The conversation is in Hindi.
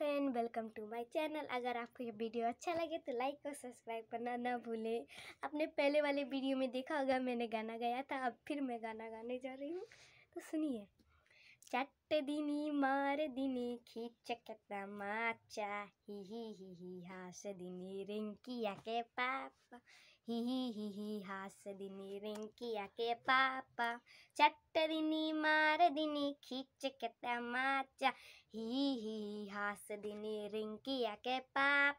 friend welcome to my channel अगर आपको ये वीडियो अच्छा लगे तो लाइक और सब्सक्राइब करना ना भूलें आपने पहले वाले वीडियो में देखा होगा मैंने गाना गाया था अब फिर मैं गाना गाने जा रही हूँ तो सुनिए चट दिनी मार दिनी खींच कता माचा ही ही ही ही हास दिनी रिंकिया के पापा ही ही ही ही हास दिनी रिंकिया के पापा चट दिनी मार दिनी खींच कता माचा ही sedini ringki ya kepa